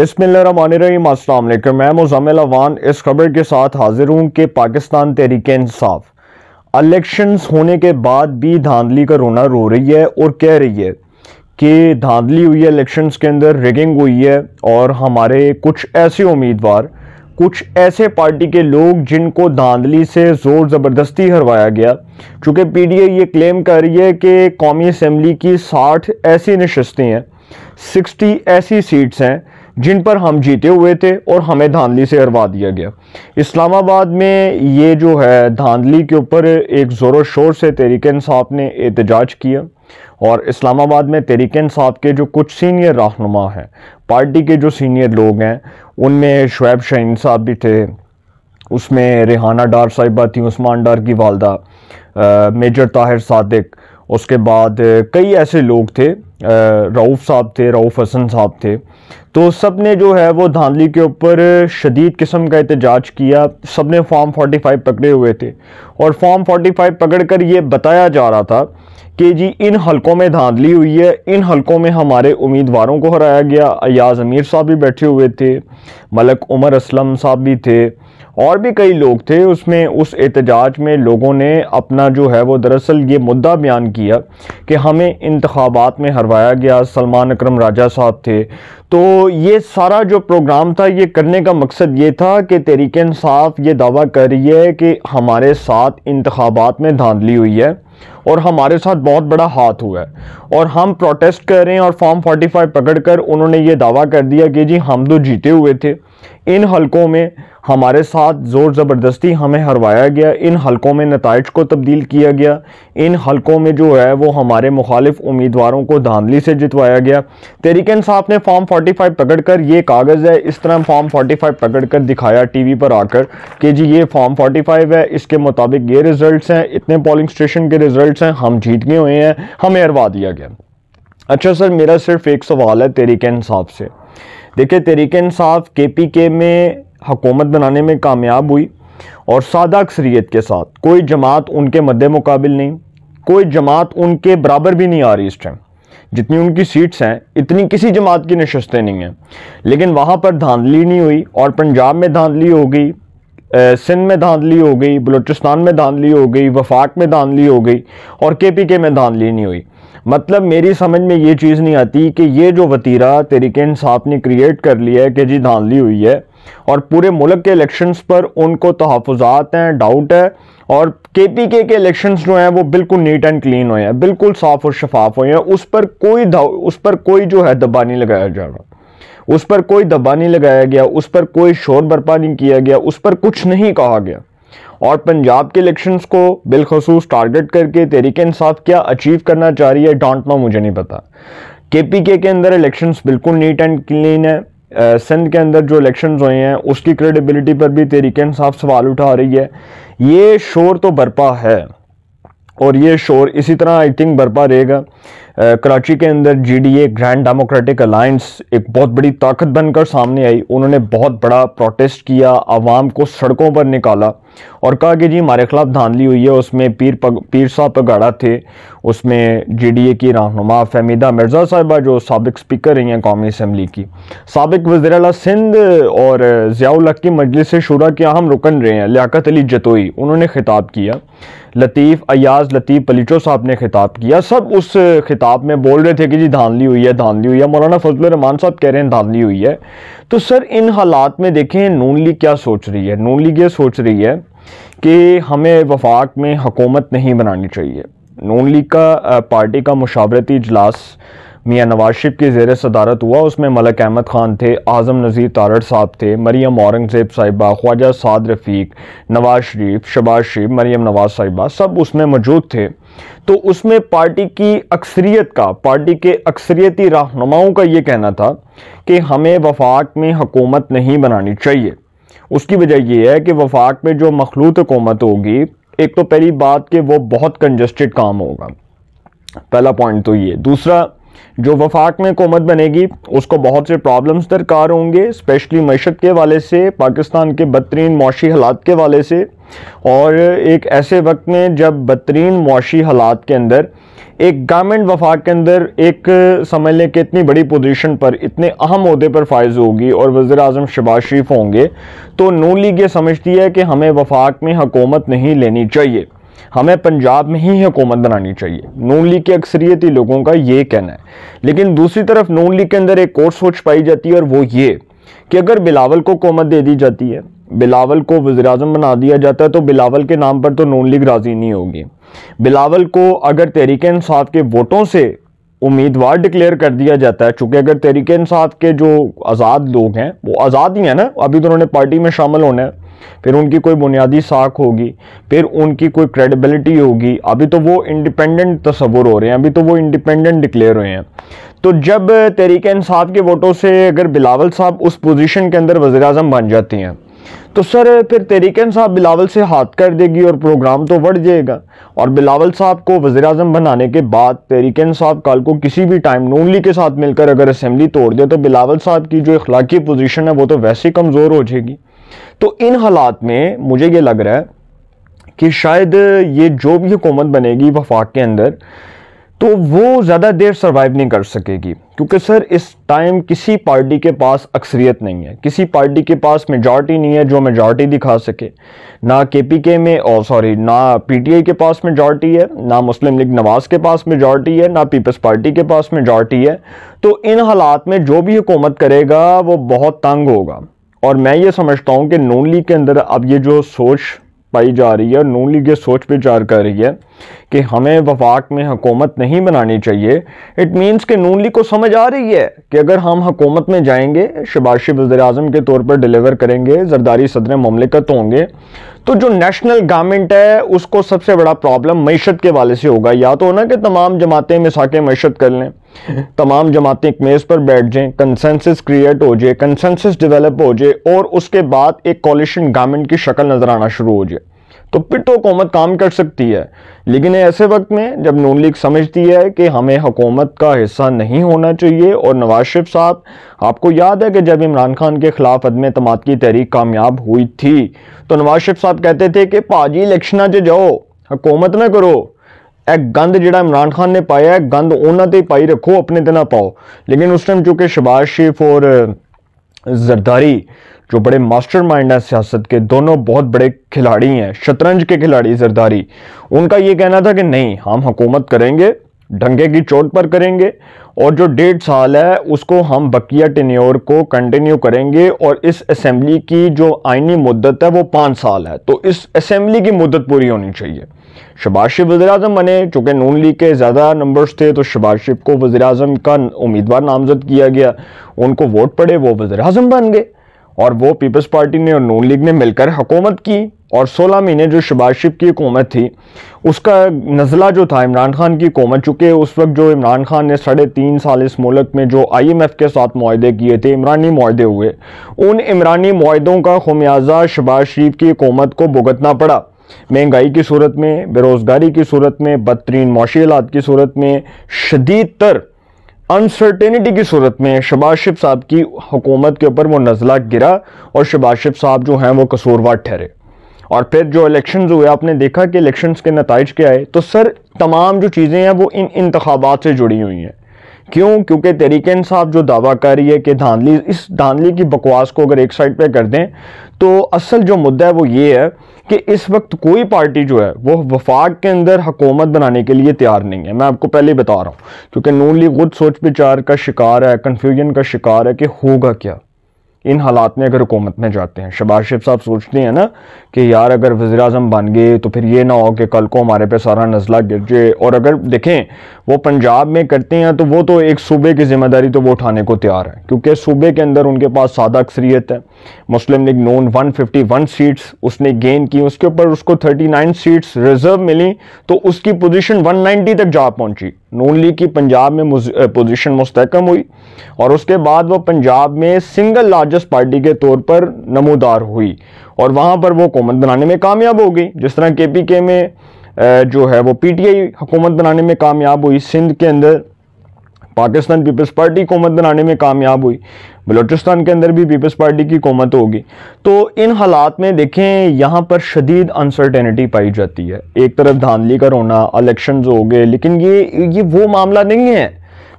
अस्सलाम वालेकुम मैं मुजामिल अवान इस खबर के साथ हाजिर हूँ कि पाकिस्तान तहरीक इंसाफ इलेक्शंस होने के बाद भी धांधली का रोना रो रही है और कह रही है कि धांधली हुई है इलेक्शंस के अंदर रिगिंग हुई है और हमारे कुछ ऐसे उम्मीदवार कुछ ऐसे पार्टी के लोग जिनको धांधली से ज़ोर ज़बरदस्ती हरवाया गया चूँकि पी डी आई ये क्लेम कर रही है कि कौमी असम्बली की साठ ऐसी नशस्तें हैं सिक्सटी ऐसी सीट्स हैं जिन पर हम जीते हुए थे और हमें धांधली से हरवा दिया गया इस्लामाबाद में ये जो है धांधली के ऊपर एक ज़ोर शोर से तहरीक साहब ने एहतजाज किया और इस्लामाबाद में तहरीक साहब के जो कुछ सीनियर रहनुमा हैं पार्टी के जो सीनियर लोग हैं उनमें शुएब शहीन साहब भी थे उसमें रेहाना डार साहिबा थी उस्मान डार की वालदा मेजर ताहिर सादिक उसके बाद कई ऐसे लोग थे रऊफ़ साहब थे रऊफ़ हसन साहब थे तो सब ने जो है वो धांधली के ऊपर शदीद किस्म का एहतजाज किया सब ने फॉर्म 45 पकड़े हुए थे और फॉर्म 45 पकड़कर ये बताया जा रहा था कि जी इन हलकों में धांधली हुई है इन हलकों में हमारे उम्मीदवारों को हराया गया अयाज अमीर साहब भी बैठे हुए थे मलक उमर असलम साहब भी थे और भी कई लोग थे उसमें उस एहतजाज में लोगों ने अपना जो है वो दरअसल ये मुद्दा बयान किया कि हमें इंतबात में हरवाया गया सलमान अक्रम राजा साहब थे तो ये सारा जो प्रोग्राम था ये करने का मकसद ये था कि तहरीक इंसाफ ये दावा कर रही है कि हमारे साथ इंतबात में धांधली हुई है और हमारे साथ बहुत बड़ा हाथ हुआ है और हम प्रोटेस्ट कर रहे हैं और फॉर्म 45 पकड़कर उन्होंने ये दावा कर दिया कि जी हम तो जीते हुए थे इन हलकों में हमारे साथ ज़ोर ज़बरदस्ती हमें हरवाया गया इन हलकों में नतज को तब्दील किया गया इन हलकों में जो है वो हमारे मुखालिफ उम्मीदवारों को धांधली से जितवाया गया तहरीक साहब ने फॉर्म 45 कर ये कागज़ है इस तरह फॉर्म 45 कर दिखाया टीवी पर आकर कि जी ये फॉर्म 45 है इसके मुताबिक ये रिज़ल्ट हैं इतने पोलिंग स्टेशन के रिज़ल्ट कैंडिडेट्स हैं हम जीत गए हुए हैं हमें हरवा दिया गया अच्छा सर मेरा सिर्फ एक सवाल है तरीके इंसाफ से देखिए तरीके इंसाफ के पी के में हकूमत बनाने में कामयाब हुई और सादा अक्सरीत के साथ कोई जमात उनके मद्दे मुकाबिल नहीं कोई जमात उनके बराबर भी नहीं आ रही इस टाइम जितनी उनकी सीट्स हैं इतनी किसी जमात की नशस्तें नहीं हैं लेकिन वहाँ पर धांधली नहीं हुई और पंजाब में धांधली हो गई सिंध में धांधली हो गई बलूचिस्तान में धांधली हो गई वफाक में धांधली हो गई और के पी के में धांधली नहीं हुई मतलब मेरी समझ में ये चीज़ नहीं आती कि ये जो वतीरा तरीके इंसाफ ने क्रिएट कर लिया है कि जी धांधली हुई है और पूरे मुल्क के इलेक्शंस पर उनको तहफात हैं डाउट है और के पी के के इलेक्शंस जो हैं वो बिल्कुल नीट एंड क्लीन हुए हैं बिल्कुल साफ और शफाफ हुए हैं उस पर कोई उस पर कोई जो है दबा नहीं लगाया जा रहा उस पर कोई दबा नहीं लगाया गया उस पर कोई शोर बर्पा नहीं किया गया उस पर कुछ नहीं कहा गया और पंजाब के इलेक्शंस को बिलखसूस टारगेट करके तहरीक इंसाफ क्या अचीव करना चाह रही है डॉन्ट नो मुझे नहीं पता के पी के के अंदर इलेक्शंस बिल्कुल नीट एंड क्लीन है सिंध के अंदर जो इलेक्शन हुए हैं उसकी क्रेडिबिलिटी पर भी तहरीक इंसाफ सवाल उठा रही है ये शोर तो बर्पा है और ये शोर इसी तरह आई थिंक बरपा रहेगा कराची के अंदर जीडीए ग्रैंड डेमोक्रेटिक अलाइंस एक बहुत बड़ी ताकत बनकर सामने आई उन्होंने बहुत बड़ा प्रोटेस्ट किया आवाम को सड़कों पर निकाला और कहा कि जी हमारे खिलाफ धांधली हुई है उसमें पीर पग, पीर साहब पगाड़ा थे उसमें जीडीए की रहनुमा फहमीदा मिर्ज़ा साहिबा जो सबक स्पीकर रही हैं कौमी असम्बली की सबक वजर सिंध और ज़ियाउल की मजलिस शुरा के अहम रुकन रहे हैं लियाकत अली जतोई उन्होंने खिताब किया लतीफ़ अयाज लतीफ़ पलीटो साहब ने खिताब किया सब उस खिताब में बोल रहे थे कि जी धांधली हुई है धांधली हुई है मौलाना फजल रहमान साहब कह रहे हैं धांधली हुई है तो सर इन हालात में देखें नून लीग क्या सोच रही है नून लीग ये सोच रही है कि हमें वफाक में हकूमत नहीं बनानी चाहिए नून लीग का पार्टी का मुशावरती इजलास मियाँ नवाज शिफ़ की जेर सदारत हुआ उसमें मलक अहमद ख़ान थे आज़म नज़ीर तारड़ साहब थे मरियम औरंगज़ेब साहिबा ख्वाजा साद रफ़ीक नवाज शरीफ शबाज शरीफ मरियम नवाज साहिबा सब उसमें मौजूद थे तो उसमें पार्टी की अक्सरियत का पार्टी के अक्सरियती रहनुमाओं का ये कहना था कि हमें वफाक में हकूमत नहीं बनानी चाहिए उसकी वजह यह है कि वफाक में जो मखलूत हुकूमत होगी एक तो पहली बात कि वो बहुत कंजस्टेड काम होगा पहला पॉइंट तो ये दूसरा जो वफाक में हुकूमत बनेगी उसको बहुत से प्रॉब्लम्स दरकार होंगे स्पेशली मीशत के वाले से पाकिस्तान के बदतरीन मुशी हालात के वाले से और एक ऐसे वक्त में जब बदतरीन मुशी हालात के अंदर एक गवर्नमेंट वफाक के अंदर एक समझ लें कि इतनी बड़ी पोजीशन पर इतने अहम अहदे पर फायज होगी और वज़र अजम शबाज शरीफ होंगे तो नू लीग ये समझती है कि हमें वफाक में हकूमत नहीं लेनी चाहिए हमें पंजाब में ही हुकूमत बनानी चाहिए नून लीग के अक्सरियती लोगों का ये कहना है लेकिन दूसरी तरफ नून लीग के अंदर एक और सोच पाई जाती है और वो ये कि अगर बिलावल को कौमत दे दी जाती है बिलावल को वजी अजम बना दिया जाता है तो बिलावल के नाम पर तो नून लीग राज़ी नहीं होगी बिलावल को अगर तहरीक इंसाफ के वोटों से उम्मीदवार डिक्लेयर कर दिया जाता है चूँकि अगर तहरीक इंसाफ के जो आज़ाद लोग हैं वो आज़ाद ही हैं ना अभी तो उन्होंने पार्टी में शामिल होना है फिर उनकी कोई बुनियादी साख होगी फिर उनकी कोई क्रेडिबिलिटी होगी अभी तो वो इंडिपेंडेंट तस्वुर हो रहे हैं अभी तो वो इंडिपेंडेंट डिक्लेयर हुए हैं तो जब तहरीक इंसाफ के वोटों से अगर बिलावल साहब उस पोजीशन के अंदर वजी अजम बन जाती हैं तो सर फिर तहरीक साहब बिलावल से हाथ कर देगी और प्रोग्राम तो बढ़ जाएगा और बिलावल साहब को वजी अजम बनाने के बाद तहरीक साहब कल को किसी भी टाइम नून लीग के साथ मिलकर अगर असम्बली तोड़ दे तो बिलावल साहब की जो इखलाकी पोजीशन है वो तो वैसे ही कमज़ोर हो जाएगी तो इन हालात में मुझे ये लग रहा है कि शायद ये जो भी हुकूमत बनेगी वफाक के अंदर तो वो ज़्यादा देर सर्वाइव नहीं कर सकेगी क्योंकि सर इस टाइम किसी पार्टी के पास अक्सरियत नहीं है किसी पार्टी के पास मेजॉरिटी नहीं है जो मेजॉरिटी दिखा सके ना के पी के में और सॉरी ना पी टी आई के पास मेजॉरिटी है ना मुस्लिम लीग नवाज़ के पास मेजॉरिटी है ना पीपल्स पार्टी के पास मेजॉरिटी है तो इन हालात में जो भी हुकूमत करेगा वो बहुत तंग होगा और मैं ये समझता हूँ कि नून लीग के अंदर अब ये जो सोच पाई जा रही है नून लीग ये सोच पे जार कर रही है कि हमें वफाक में हुकूमत नहीं बनानी चाहिए इट मीन्स कि नून लीग को समझ आ रही है कि अगर हम हकूमत में जाएंगे शबाशी वजर अजम के तौर पर डिलीवर करेंगे जरदारी सदर ममलिकत होंगे तो जो नेशनल गवर्नमेंट है उसको सबसे बड़ा प्रॉब्लम मीशत के वाले से होगा या तो ना कि तमाम जमातें मिसाकें मीशत कर लें तमाम जमातें एक मेज़ पर बैठ जाएं कंसेंसस क्रिएट हो जाए कंसेंसस डेवलप हो जाए और उसके बाद एक कॉलिशन गवर्नमेंट की शक्ल नज़र आना शुरू हो जाए तो फिर तो हुकूमत काम कर सकती है लेकिन ऐसे वक्त में जब नून लीग समझती है कि हमें हुकूमत का हिस्सा नहीं होना चाहिए और नवाज शरीफ साहब आपको याद है कि जब इमरान खान के ख़िलाफ़ अदम तमाद की तहरीक कामयाब हुई थी तो नवाज शरीफ साहब कहते थे कि पाजी इलेक्शन च जाओ हुकूमत ना करो एक गंद ਜਿਹੜਾ इमरान खान ने पाया गंद उन्होंने ਉਹਨਾਂ ਤੇ ਪਾਈ ਰੱਖੋ ਆਪਣੇ ਤੇ पाओ लेकिन उस टाइम चूंकि ਚੁੱਕੇ शरीफ और जरदारी जो बड़े मास्टर माइंड हैं सियासत के दोनों बहुत बड़े खिलाड़ी हैं शतरंज के खिलाड़ी जरदारी उनका ये कहना था कि नहीं हम हुकूमत करेंगे ढंगे की चोट पर करेंगे और जो डेढ़ साल है उसको हम बकिया टेन्योर को कंटिन्यू करेंगे और इस असम्बली की जो आइनी मुद्दत है वो पाँच साल है तो इस असम्बली की मुद्दत पूरी होनी चाहिए शबाशिब शिफ वजी अजम बने चूँकि नून लीग के ज़्यादा नंबर्स थे तो शबाज शिफ को वजी अजम का उम्मीदवार नामजद किया गया उनको वोट पड़े वो वजी अजम बन गए और वो पीपल्स पार्टी ने और नून लीग ने मिलकर हुकूमत की और 16 महीने जो शबाज शिफ की हुकूमत थी उसका नज़ला जो था इमरान खान की हुकूमत चूँकि उस वक्त जो इमरान खान ने साढ़े तीन साल इस मुल्क में जो आई एम एफ़ के साथ माहदे किए थे इमरानी माहदे हुए उन इमरानी माहों का खमियाजा शबाज शरीफ की हुकूमत को भुगतना पड़ा महंगाई की सूरत में बेरोज़गारी की सूरत में बदतरीन माशियालात की सूरत में शदीद तर अनसर्टेनिटी की सूरत में शबाज साहब की हुकूमत के ऊपर वो नज़ला गिरा और शबाज साहब जो हैं वो कसूरवार ठहरे और फिर जो इलेक्शन हुए आपने देखा कि इलेक्शन के नतज क्या आए तो सर तमाम जो चीज़ें हैं वो इन इंतबात से जुड़ी हुई हैं क्यों क्योंकि तरीकन साहब जो दावा कर रही है कि धांधली इस धांधली की बकवास को अगर एक साइड पे कर दें तो असल जो मुद्दा है वो ये है कि इस वक्त कोई पार्टी जो है वो वफाक के अंदर हकूमत बनाने के लिए तैयार नहीं है मैं आपको पहले ही बता रहा हूँ क्योंकि नून लीग खुद सोच विचार का शिकार है कन्फ्यूजन का शिकार है कि होगा क्या इन हालात में अगर हुकूमत में जाते हैं शबाज शिफ साहब सोचते हैं ना कि यार अगर वज़ी अजम बन गए तो फिर ये ना हो कि कल को हमारे पे सारा नज़ला गिर जाए और अगर देखें वो पंजाब में करते हैं तो वो तो एक सूबे की जिम्मेदारी तो वो उठाने को तैयार है क्योंकि सूबे के अंदर उनके पास सादा अक्सरीत है मुस्लिम लीग नोन वन फिफ्टी वन सीट्स उसने गेन की उसके ऊपर उसको थर्टी नाइन सीट्स रिज़र्व मिली तो उसकी पोजिशन वन नाइन्टी तक जा पहुँची नून लीग की पंजाब में पोजीशन मुस्तकम हुई और उसके बाद वो पंजाब में सिंगल लार्जेस्ट पार्टी के तौर पर नमोदार हुई और वहाँ पर वो हुकूमत बनाने में कामयाब हो गई जिस तरह के पी के में जो है वो पी टी आई हुकूमत बनाने में कामयाब हुई सिंध के अंदर पाकिस्तान पीपल्स पार्टी कोमत बनाने में कामयाब हुई बलोचिस्तान के अंदर भी पीपल्स पार्टी की कौमत होगी तो इन हालात में देखें यहाँ पर शदीद अनसर्टेनिटी पाई जाती है एक तरफ धांधली का रोना अलेक्शन हो गए लेकिन ये ये वो मामला नहीं है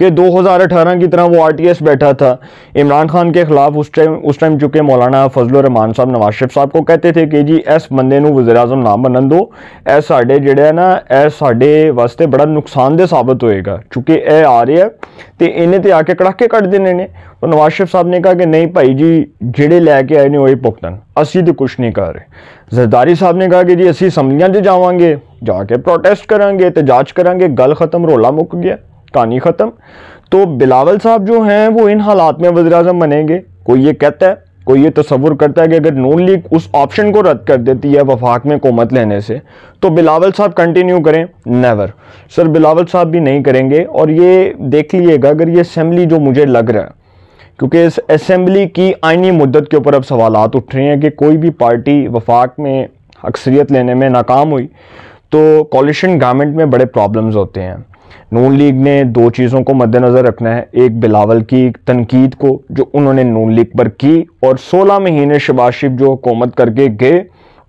કે 2018 ની طرح વો આરટીએસ બેઠા થા इमरान खान કે खिलाफ ਉਸ ટાઈમ ਉਸ ટાઈમ જુકે مولانا ફઝલુર Rehman સાબ નવાઝ શફ સાબ કહેતે થે કે જી エス મન્ડે નુ વઝરારમ નામ નંદો એ સાડે જેડા ના એ સાડે વાસ્તે બડા નુકસાન દે સાબત હોયગા જુકે એ આરયા تے ઇને તે આકે કડાકે કડ દેને ને તો નવાઝ શફ સાબ ને કહા કે નહીં ભાઈજી જેડે લેકે આયે ને ઓય પુકતાન અસી તે કુછ નહીં કરે જરદારી સાબ ને કહા કે જી અસી સમ્લિયા જ જાવાંગે જાકે પ્રોટેસ્ટ કરાંગે તજજ કરાંગે ગલ ખતમ રોલા મુક ગયા कहानी ख़त्म तो बिलावल साहब जो हैं वो इन हालात में वजी अजम बनेंगे कोई ये कहता है कोई ये तस्वुर करता है कि अगर नून लीग उस ऑप्शन को रद्द कर देती है वफाक में कोमत लेने से तो बिलावल साहब कंटिन्यू करें नेवर सर बिलावल साहब भी नहीं करेंगे और ये देख लीजिएगा अगर ये असम्बली जो मुझे लग रहा है क्योंकि इस असम्बली की आइनी मुद्दत के ऊपर अब सवाल उठ रहे हैं कि कोई भी पार्टी वफाक में अक्सरियत लेने में नाकाम हुई तो कॉलिशन गवर्नमेंट में बड़े प्रॉब्लम्स होते हैं नून लीग ने दो चीज़ों को मद्देनज़र रखना है एक बिलावल की तनकीद को जो उन्होंने नून लीग पर की और 16 महीने शबाशिफ जो हुकूमत करके गए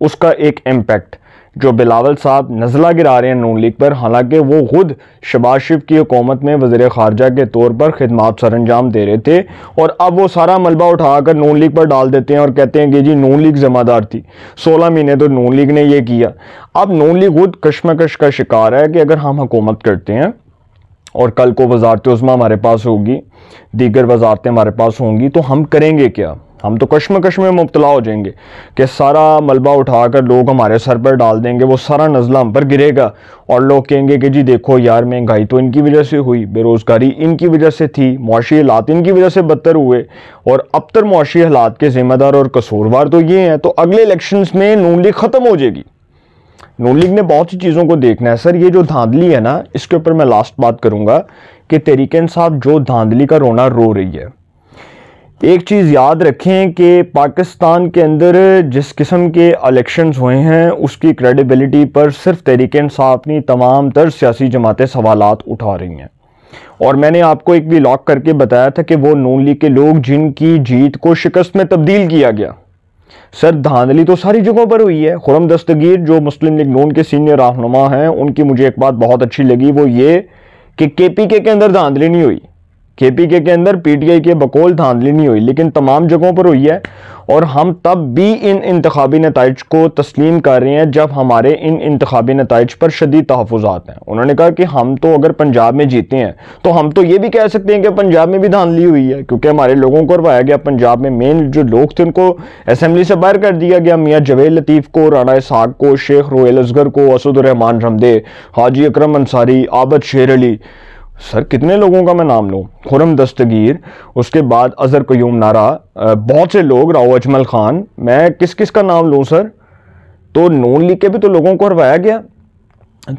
उसका एक इम्पैक्ट जो बिलावल साहब नज़ला गिरा रहे हैं नून लीग पर हालांकि वो खुद शबाज शिफ की हुकूमत में वजीर खारजा के तौर पर खदमात सर अंजाम दे रहे थे और अब वो सारा मलबा उठाकर नून लीग पर डाल देते हैं और कहते हैं कि जी नून लीग जिम्मेदार थी सोलह महीने तो नून लीग ने यह किया अब नून लीग खुद कश्मकश का शिकार है कि अगर हम हुकूमत करते हैं और कल को वजारत उज़मा हमारे पास होगी दीगर वजारतें हमारे पास होंगी तो हम करेंगे क्या हम तो कश्म में मुबतला हो जाएंगे कि सारा मलबा उठाकर लोग हमारे सर पर डाल देंगे वो सारा नज़ला हम पर गिरेगा और लोग कहेंगे कि जी देखो यार महंगाई तो इनकी वजह से हुई बेरोज़गारी इनकी वजह से थी मुशी हालात इनकी वजह से बदतर हुए और अब तर मुशी हालात के ज़िम्मेदार और कसूरवार तो ये हैं तो अगले इलेक्शन में नून लीग ख़त्म हो जाएगी नून लीग ने बहुत सी चीज़ों को देखना है सर ये जो धांधली है ना इसके ऊपर मैं लास्ट बात करूँगा कि तरीके साहब जो धांधली का रोना रो रही है एक चीज़ याद रखें कि पाकिस्तान के अंदर जिस किस्म के इलेक्शंस हुए हैं उसकी क्रेडिबिलिटी पर सिर्फ तरीके साहब ने तमाम तर सियासी जमातें सवाल उठा रही हैं और मैंने आपको एक भी लॉक करके बताया था कि वो नून लीग के लोग जिनकी जीत को शिकस्त में तब्दील किया गया सर धांधली तो सारी जगहों पर हुई है खुरम दस्तगीर जो मुस्लिम लीग नून के सीनियर रहनुमा हैं उनकी मुझे एक बात बहुत अच्छी लगी वो ये कि के पी के अंदर धांधली नहीं हुई केपीके के अंदर पीटीआई के बकौल धांधली नहीं हुई लेकिन तमाम जगहों पर हुई है और हम तब भी इन इंतबी नतज को तस्लीम कर रहे हैं जब हमारे इन इंतबी नतज पर शदीद तहफात हैं उन्होंने कहा कि हम तो अगर पंजाब में जीते हैं तो हम तो ये भी कह सकते हैं कि पंजाब में भी धांधली हुई है क्योंकि हमारे लोगों को करवाया गया पंजाब में मेन जो लोग थे उनको असम्बली से बाहर कर दिया गया मियाँ जवेद लतीफ़ को राना इसहाक को शेख रोयल असगर को असदुररहमान रमदे हाजी अक्रम अंसारी आबद शेर अली सर कितने लोगों का मैं नाम लूँ खुरम दस्तगीर उसके बाद अजहर क्यूम नारा बहुत से लोग राव अजमल ख़ान मैं किस किस का नाम लूँ सर तो नून लिख के भी तो लोगों को हरवाया गया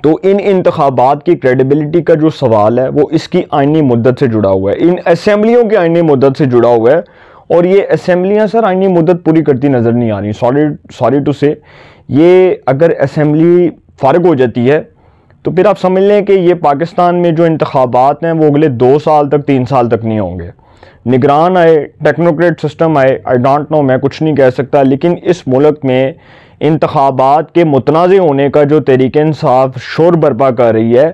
तो इन इंतबात की क्रेडिबिलिटी का जो सवाल है वो इसकी आइनी मुद्दत से जुड़ा हुआ है इन असम्बलियों की आइनी मुद्दत से जुड़ा हुआ है और ये असम्बलियाँ सर आइनी मुद्दत पूरी करती नज़र नहीं आ रही सॉरी सॉरी टू से ये अगर असम्बली फ़ारग हो जाती है तो फिर आप समझ लें कि ये पाकिस्तान में जो इंतबात हैं वो अगले दो साल तक तीन साल तक नहीं होंगे निगरान आए टेक्नोक्रेट सिस्टम आए आई डोंट नो मैं कुछ नहीं कह सकता लेकिन इस मुल्क में इंतबात के मुतनाज़ होने का जो तहरीक इसाफ शोर बर्पा कर रही है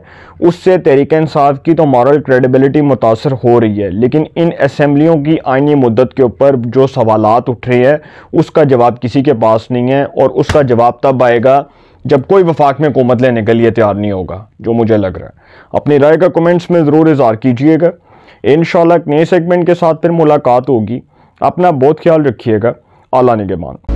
उससे तहरीक इसाफ की तो मॉरल क्रेडिबिलिटी मुतासर हो रही है लेकिन इन असम्बलियों की आइनी मदत के ऊपर जो सवाल उठ रहे हैं उसका जवाब किसी के पास नहीं है और उसका जवाब तब आएगा जब कोई वफाक में हुकूमत लेने के लिए तैयार नहीं होगा जो मुझे लग रहा है अपनी राय का कमेंट्स में ज़रूर इजहार कीजिएगा इन शाला नए सेगमेंट के साथ फिर मुलाकात होगी अपना बहुत ख्याल रखिएगा अला निगेबान